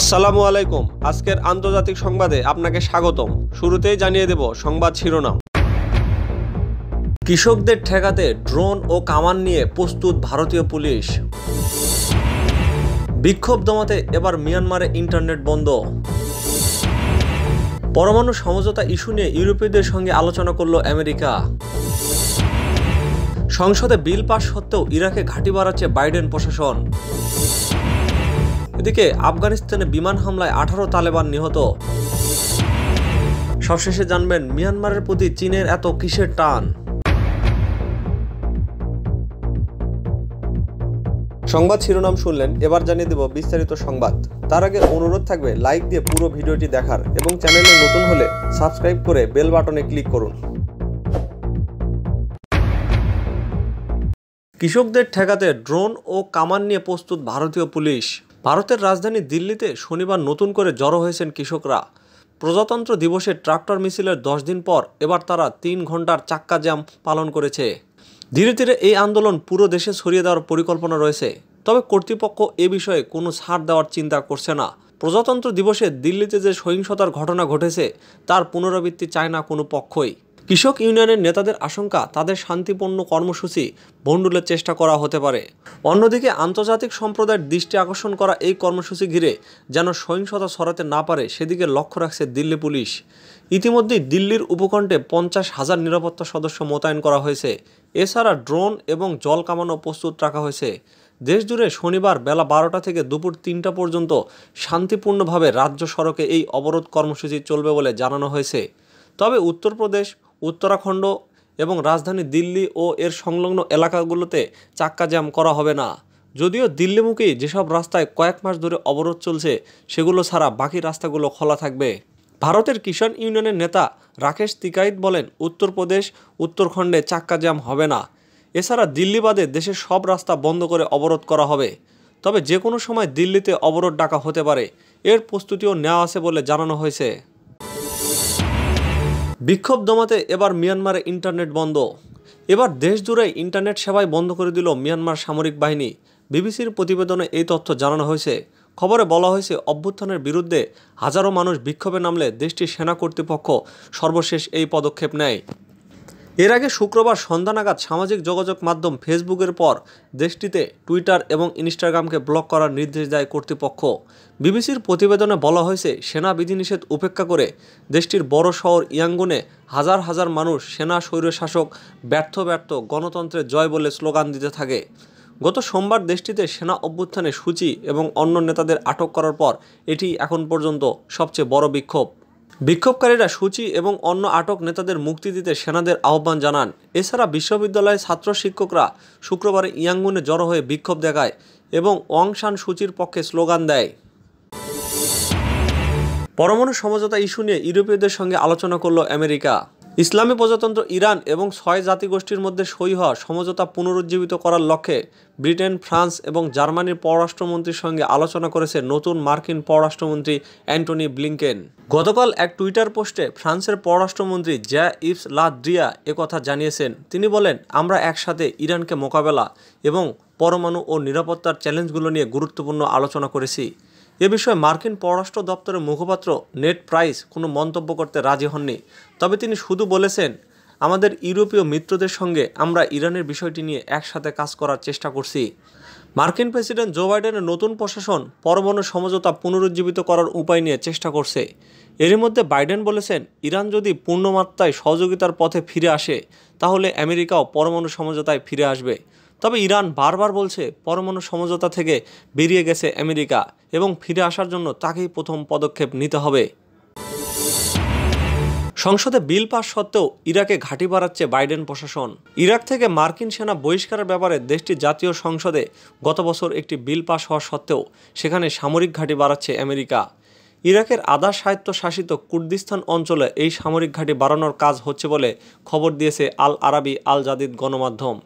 আসসালামু আলাইকুম আজকের আন্তর্জাতিক সংবাদে আপনাকে স্বাগতম শুরুতেই জানিয়ে দেব সংবাদ শিরোনাম কৃষকদের ঠেকাতে ড্রোন ও কামান নিয়ে প্রস্তুত ভারতীয় পুলিশ বিক্ষোভ দমাতে এবার মিয়ানমারে ইন্টারনেট বন্ধ পরমাণু সমঝোতা ইস্যু নিয়ে ইউরোপীয়দের সঙ্গে আলোচনা করল আমেরিকা সংসদে বিল পাশ সত্ত্বেও ইরাকে ঘাঁটি বাড়াচ্ছে বাইডেন প্রশাসন এদিকে আফগানিস্তানে বিমান হামলায় আঠারো তালেবান নিহত সবশেষে জানবেন মিয়ানমারের প্রতি চীনের এত কিসের টান সংবাদ শিরোনাম শুনলেন এবার জানিয়ে দেব বিস্তারিত সংবাদ তার আগে অনুরোধ থাকবে লাইক দিয়ে পুরো ভিডিওটি দেখার এবং চ্যানেলে নতুন হলে সাবস্ক্রাইব করে বেল বাটনে ক্লিক করুন কৃষকদের ঠেকাতে ড্রোন ও কামান নিয়ে প্রস্তুত ভারতীয় পুলিশ ভারতের রাজধানী দিল্লিতে শনিবার নতুন করে জড়ো হয়েছেন কৃষকরা প্রজাতন্ত্র দিবসে ট্রাক্টর মিছিলের দশ দিন পর এবার তারা তিন ঘন্টার চাক্কা জ্যাম পালন করেছে ধীরে ধীরে এই আন্দোলন পুরো দেশে ছড়িয়ে দেওয়ার পরিকল্পনা রয়েছে তবে কর্তৃপক্ষ এ বিষয়ে কোনো ছাড় দেওয়ার চিন্তা করছে না প্রজাতন্ত্র দিবসে দিল্লিতে যে সহিংসতার ঘটনা ঘটেছে তার পুনরাবৃত্তি চায় না কোনো পক্ষই কৃষক ইউনিয়নের নেতাদের আশঙ্কা তাদের শান্তিপূর্ণ কর্মসূচি ভণ্ডুলের চেষ্টা করা হতে পারে অন্যদিকে আন্তর্জাতিক সম্প্রদায়ের দৃষ্টি আকর্ষণ করা এই কর্মসূচি ঘিরে যেন সহিংসতা ছড়াতে না পারে সেদিকে লক্ষ্য রাখছে দিল্লি পুলিশ ইতিমধ্যেই দিল্লির উপকণ্ঠে পঞ্চাশ হাজার নিরাপত্তা সদস্য মোতায়েন করা হয়েছে এছাড়া ড্রোন এবং জল কামানো প্রস্তুত রাখা হয়েছে দেশজুড়ে শনিবার বেলা বারোটা থেকে দুপুর তিনটা পর্যন্ত শান্তিপূর্ণভাবে রাজ্য সড়কে এই অবরোধ কর্মসূচি চলবে বলে জানানো হয়েছে তবে উত্তরপ্রদেশ উত্তরাখণ্ড এবং রাজধানী দিল্লি ও এর সংলগ্ন এলাকাগুলোতে চাক্কা জ্যাম করা হবে না যদিও দিল্লিমুখী যেসব রাস্তায় কয়েক মাস ধরে অবরোধ চলছে সেগুলো ছাড়া বাকি রাস্তাগুলো খোলা থাকবে ভারতের কিষাণ ইউনিয়নের নেতা রাকেশ তিকাইত বলেন উত্তরপ্রদেশ উত্তরখণ্ডে চাক্কা জ্যাম হবে না এছাড়া দিল্লি বাদে দেশের সব রাস্তা বন্ধ করে অবরোধ করা হবে তবে যে কোনো সময় দিল্লিতে অবরোধ ডাকা হতে পারে এর প্রস্তুতিও নেওয়া আছে বলে জানানো হয়েছে বিক্ষোভ দমাতে এবার মিয়ানমারে ইন্টারনেট বন্ধ এবার দেশ জুড়ে ইন্টারনেট সেবাই বন্ধ করে দিল মিয়ানমার সামরিক বাহিনী বিবিসির প্রতিবেদনে এই তথ্য জানানো হয়েছে খবরে বলা হয়েছে অভ্যুত্থানের বিরুদ্ধে হাজারো মানুষ বিক্ষোভে নামলে দেশটির সেনা কর্তৃপক্ষ সর্বশেষ এই পদক্ষেপ নেয় এর আগে শুক্রবার সন্ধ্যা নাগাদ সামাজিক যোগাযোগ মাধ্যম ফেসবুকের পর দেশটিতে টুইটার এবং ইনস্টাগ্রামকে ব্লক করার নির্দেশ দেয় কর্তৃপক্ষ বিবিসির প্রতিবেদনে বলা হয়েছে সেনা বিধিনিষেধ উপেক্ষা করে দেশটির বড় শহর ইয়াঙ্গুনে হাজার হাজার মানুষ সেনা স্বৈরশাসক ব্যর্থ ব্যর্থ গণতন্ত্রের জয় বলে স্লোগান দিতে থাকে গত সোমবার দেশটিতে সেনা অভ্যুত্থানে সূচি এবং অন্য নেতাদের আটক করার পর এটি এখন পর্যন্ত সবচেয়ে বড় বিক্ষোভ বিক্ষোভকারীরা সূচি এবং অন্য আটক নেতাদের মুক্তি দিতে সেনাদের আহ্বান জানান এছাড়া বিশ্ববিদ্যালয়ের ছাত্র শিক্ষকরা শুক্রবারে ইয়াঙ্গুনে জড়ো হয়ে বিক্ষোভ দেখায় এবং অং শান সূচির পক্ষে স্লোগান দেয় পরমাণু সমঝোতা ইস্যু নিয়ে ইউরোপীয়দের সঙ্গে আলোচনা করল আমেরিকা ইসলামী প্রজাতন্ত্র ইরান এবং ছয় জাতিগোষ্ঠীর মধ্যে সই হওয়া সমঝোতা পুনরুজ্জীবিত করার লক্ষ্যে ব্রিটেন ফ্রান্স এবং জার্মানির পররাষ্ট্রমন্ত্রীর সঙ্গে আলোচনা করেছে নতুন মার্কিন পররাষ্ট্রমন্ত্রী অ্যান্টনি ব্লিংকেন গতকাল এক টুইটার পোস্টে ফ্রান্সের পররাষ্ট্রমন্ত্রী জ্যা ইভস লাদ্রিয়া একথা জানিয়েছেন তিনি বলেন আমরা একসাথে ইরানকে মোকাবেলা এবং পরমাণু ও নিরাপত্তার চ্যালেঞ্জগুলো নিয়ে গুরুত্বপূর্ণ আলোচনা করেছি এ বিষয়ে মার্কিন পররাষ্ট্র দপ্তরের মুখপাত্র নেট প্রাইস কোনো মন্তব্য করতে রাজি হননি তবে তিনি শুধু বলেছেন আমাদের ইউরোপীয় মিত্রদের সঙ্গে আমরা ইরানের বিষয়টি নিয়ে একসাথে কাজ করার চেষ্টা করছি মার্কিন প্রেসিডেন্ট জো বাইডেনের নতুন প্রশাসন পরমাণু সমঝোতা পুনরুজ্জীবিত করার উপায় নিয়ে চেষ্টা করছে এরই মধ্যে বাইডেন বলেছেন ইরান যদি পূর্ণমাত্রায় সহযোগিতার পথে ফিরে আসে তাহলে আমেরিকাও পরমাণু সমঝোতায় ফিরে আসবে তবে ইরান বারবার বলছে পরমাণু সমঝোতা থেকে বেরিয়ে গেছে আমেরিকা এবং ফিরে আসার জন্য তাকেই প্রথম পদক্ষেপ নিতে হবে সংসদে বিল পাস সত্ত্বেও ইরাকে ঘাঁটি বাড়াচ্ছে বাইডেন প্রশাসন ইরাক থেকে মার্কিন সেনা বহিষ্কারের ব্যাপারে দেশটির জাতীয় সংসদে গত বছর একটি বিল পাস হওয়া সত্ত্বেও সেখানে সামরিক ঘাঁটি বাড়াচ্ছে আমেরিকা ইরাকের আধা স্বায়ত্তশাসিত কুর্দিস্তান অঞ্চলে এই সামরিক ঘাঁটি বাড়ানোর কাজ হচ্ছে বলে খবর দিয়েছে আল আরাবি আল জাদিদ গণমাধ্যম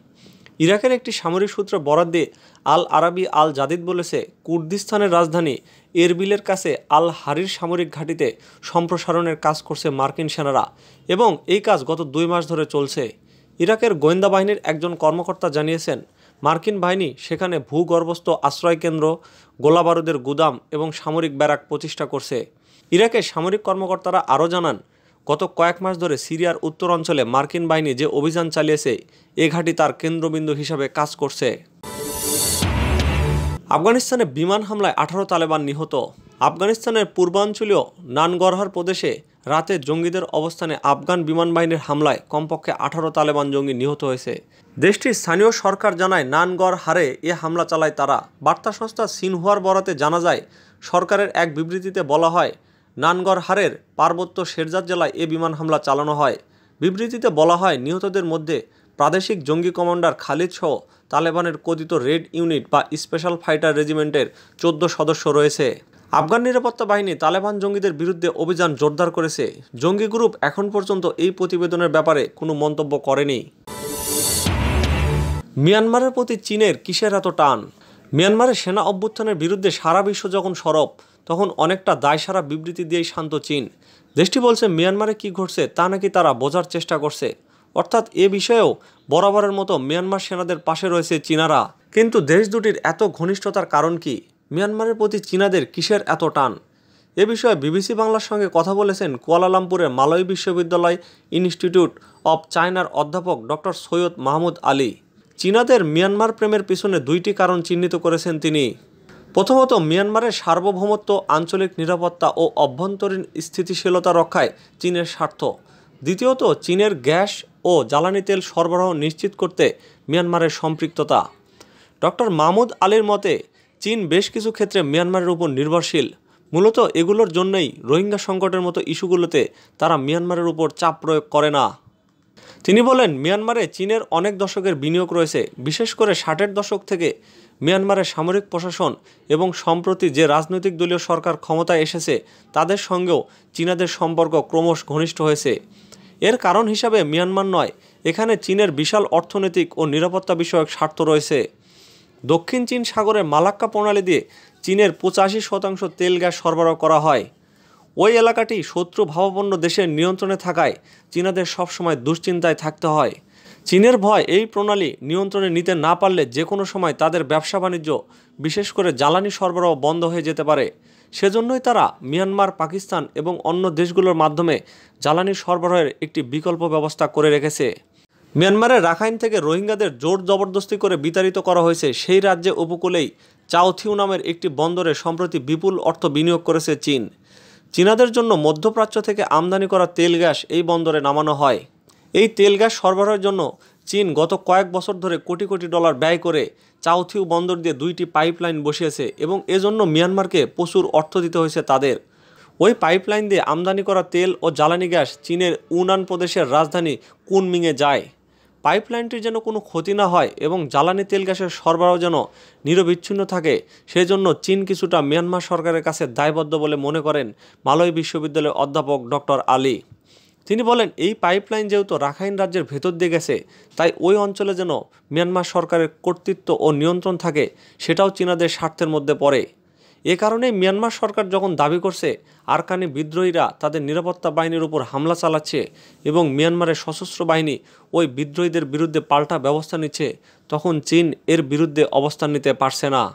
ইরাকের একটি সামরিক সূত্র বরাদ দিয়ে আল আরাবি আল জাদিদ বলেছে কুর্দিস্তানের রাজধানী এরবিলের কাছে আল হারির সামরিক ঘাঁটিতে সম্প্রসারণের কাজ করছে মার্কিন সেনারা এবং এই কাজ গত দুই মাস ধরে চলছে ইরাকের গোয়েন্দা বাহিনীর একজন কর্মকর্তা জানিয়েছেন মার্কিন বাহিনী সেখানে ভূগর্ভস্থ আশ্রয়কেন্দ্র গোলাবারুদের গুদাম এবং সামরিক ব্যারাক প্রতিষ্ঠা করছে ইরাকের সামরিক কর্মকর্তারা আরও জানান গত কয়েক মাস ধরে সিরিয়ার উত্তর অঞ্চলে মার্কিন বাহিনী যে অভিযান চালিয়েছে এ ঘাঁটি তার কেন্দ্রবিন্দু হিসাবে কাজ করছে আফগানিস্তানে বিমান হামলায় আঠারো তালেবান নিহত আফগানিস্তানের পূর্বাঞ্চলীয় নানগরহার প্রদেশে রাতে জঙ্গিদের অবস্থানে আফগান বিমান বাহিনীর হামলায় কমপক্ষে আঠারো তালেবান জঙ্গি নিহত হয়েছে দেশটির স্থানীয় সরকার জানায় নানগড় হারে এ হামলা চালায় তারা বার্তা সংস্থা সিনহুয়ার বরাতে জানা যায় সরকারের এক বিবৃতিতে বলা হয় নানগরহারের পার্বত্য শেরজাদ জেলায় এ বিমান হামলা চালানো হয় বিবৃতিতে বলা হয় নিহতদের মধ্যে প্রাদেশিক জঙ্গি কমান্ডার খালিদ সহ তালেবানের কথিত রেড ইউনিট বা স্পেশাল ফাইটার রেজিমেন্টের চোদ্দ সদস্য রয়েছে আফগান নিরাপত্তা বাহিনী তালেবান জঙ্গিদের বিরুদ্ধে অভিযান জোরদার করেছে জঙ্গি গ্রুপ এখন পর্যন্ত এই প্রতিবেদনের ব্যাপারে কোনো মন্তব্য করেনি মিয়ানমারের প্রতি চীনের কিসের এত টান মিয়ানমারের সেনা অভ্যুত্থানের বিরুদ্ধে সারা বিশ্ব যখন সরব তখন অনেকটা দায়সারা বিবৃতি দিয়েই শান্ত চীন দেশটি বলছে মিয়ানমারে কি ঘটছে তা নাকি তারা বোঝার চেষ্টা করছে অর্থাৎ এ বিষয়েও বরাবরের মতো মিয়ানমার সেনাদের পাশে রয়েছে চীনারা কিন্তু দেশ দুটির এত ঘনিষ্ঠতার কারণ কি মিয়ানমারের প্রতি চীনাদের কিসের এত টান এ বিষয়ে বিবিসি বাংলার সঙ্গে কথা বলেছেন কুয়ালালামপুরের মালয় বিশ্ববিদ্যালয় ইনস্টিটিউট অব চায়নার অধ্যাপক ডক্টর সৈয়দ মাহমুদ আলী চীনাদের মিয়ানমার প্রেমের পিছনে দুইটি কারণ চিহ্নিত করেছেন তিনি প্রথমত মিয়ানমারের সার্বভৌমত্ব আঞ্চলিক নিরাপত্তা ও অভ্যন্তরীণ স্থিতিশীলতা রক্ষায় চীনের স্বার্থ দ্বিতীয়ত চীনের গ্যাস ও জ্বালানি তেল সরবরাহ নিশ্চিত করতে মিয়ানমারের সম্পৃক্ততা ডক্টর মাহমুদ আলীর মতে চীন বেশ কিছু ক্ষেত্রে মিয়ানমারের উপর নির্ভরশীল মূলত এগুলোর জন্যই রোহিঙ্গা সংকটের মতো ইস্যুগুলোতে তারা মিয়ানমারের উপর চাপ প্রয়োগ করে না তিনি বলেন মিয়ানমারে চীনের অনেক দশকের বিনিয়োগ রয়েছে বিশেষ করে ষাটের দশক থেকে মিয়ানমারের সামরিক প্রশাসন এবং সম্প্রতি যে রাজনৈতিক দলীয় সরকার ক্ষমতায় এসেছে তাদের সঙ্গেও চীনাদের সম্পর্ক ক্রমশ ঘনিষ্ঠ হয়েছে এর কারণ হিসাবে মিয়ানমার নয় এখানে চীনের বিশাল অর্থনৈতিক ও নিরাপত্তা বিষয়ক স্বার্থ রয়েছে দক্ষিণ চীন সাগরে মালাক্কা প্রণালী দিয়ে চীনের পঁচাশি শতাংশ তেল গ্যাস সরবরাহ করা হয় ওই এলাকাটি শত্রু ভাবাপন্ন দেশের নিয়ন্ত্রণে থাকায় চীনাদের সবসময় দুশ্চিন্তায় থাকতে হয় চীনের ভয় এই প্রণালী নিয়ন্ত্রণে নিতে না পারলে যে কোনো সময় তাদের ব্যবসা বাণিজ্য বিশেষ করে জ্বালানি সরবরাহ বন্ধ হয়ে যেতে পারে সেজন্যই তারা মিয়ানমার পাকিস্তান এবং অন্য দেশগুলোর মাধ্যমে জ্বালানি সরবরাহের একটি বিকল্প ব্যবস্থা করে রেখেছে মিয়ানমারের রাখাইন থেকে রোহিঙ্গাদের জোর জবরদস্তি করে বিতাড়িত করা হয়েছে সেই রাজ্যে উপকূলেই চাওথিউ নামের একটি বন্দরে সম্প্রতি বিপুল অর্থ বিনিয়োগ করেছে চীন চীনাদের জন্য মধ্যপ্রাচ্য থেকে আমদানি করা তেল গ্যাস এই বন্দরে নামানো হয় এই তেল গ্যাস সরবরাহের জন্য চীন গত কয়েক বছর ধরে কোটি কোটি ডলার ব্যয় করে চাউথিউ বন্দর দিয়ে দুইটি পাইপলাইন বসিয়েছে এবং এজন্য মিয়ানমারকে প্রচুর অর্থ দিতে হয়েছে তাদের ওই পাইপলাইন দিয়ে আমদানি করা তেল ও জ্বালানি গ্যাস চীনের উনান প্রদেশের রাজধানী কুনমিংয়ে যায় পাইপলাইনটির যেন কোনো ক্ষতি না হয় এবং জ্বালানি তেল গ্যাসের সরবরাহ যেন নিরবিচ্ছিন্ন থাকে সেজন্য চীন কিছুটা মিয়ানমার সরকারের কাছে দায়বদ্ধ বলে মনে করেন মালয় বিশ্ববিদ্যালয়ের অধ্যাপক ডক্টর আলী তিনি বলেন এই পাইপলাইন যেহেতু রাখাইন রাজ্যের ভেতর দিয়ে গেছে তাই ওই অঞ্চলে যেন মিয়ানমার সরকারের কর্তৃত্ব ও নিয়ন্ত্রণ থাকে সেটাও চীনাদের স্বার্থের মধ্যে পড়ে এ কারণে মিয়ানমার সরকার যখন দাবি করছে আরকানি বিদ্রোহীরা তাদের নিরাপত্তা বাহিনীর উপর হামলা চালাচ্ছে এবং মিয়ানমারের সশস্ত্র বাহিনী ওই বিদ্রোহীদের বিরুদ্ধে পাল্টা ব্যবস্থা নিচ্ছে তখন চীন এর বিরুদ্ধে অবস্থান নিতে পারছে না